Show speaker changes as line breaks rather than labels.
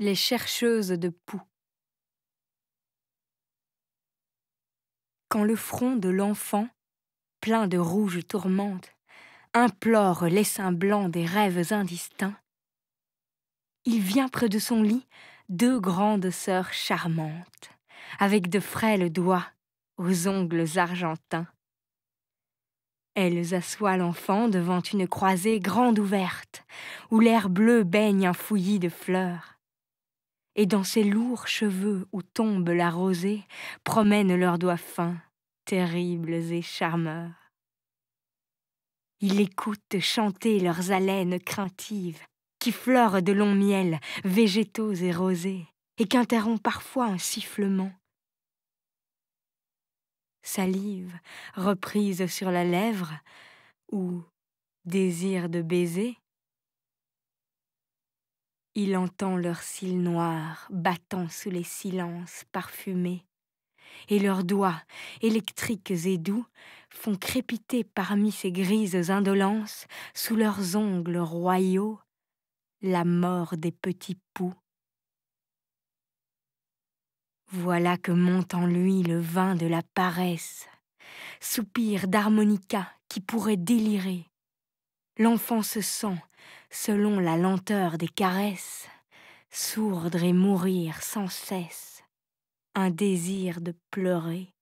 Les chercheuses de poux. Quand le front de l'enfant, plein de rouge tourmente, implore l'essaim blanc des rêves indistincts, il vient près de son lit deux grandes sœurs charmantes, avec de frêles doigts aux ongles argentins. Elles assoient l'enfant devant une croisée grande ouverte, où l'air bleu baigne un fouillis de fleurs et dans ses lourds cheveux où tombe la rosée, promènent leurs doigts fins, terribles et charmeurs. Il écoute chanter leurs haleines craintives, qui fleurent de longs miels, végétaux et rosés, et qu'interrompt parfois un sifflement. Salive, reprise sur la lèvre, ou désir de baiser, il entend leurs cils noirs battant sous les silences parfumés, et leurs doigts, électriques et doux, font crépiter parmi ces grises indolences, sous leurs ongles royaux, la mort des petits poux. Voilà que monte en lui le vin de la paresse, soupir d'harmonica qui pourrait délirer. L'enfant se sent selon la lenteur des caresses, sourdre et mourir sans cesse, un désir de
pleurer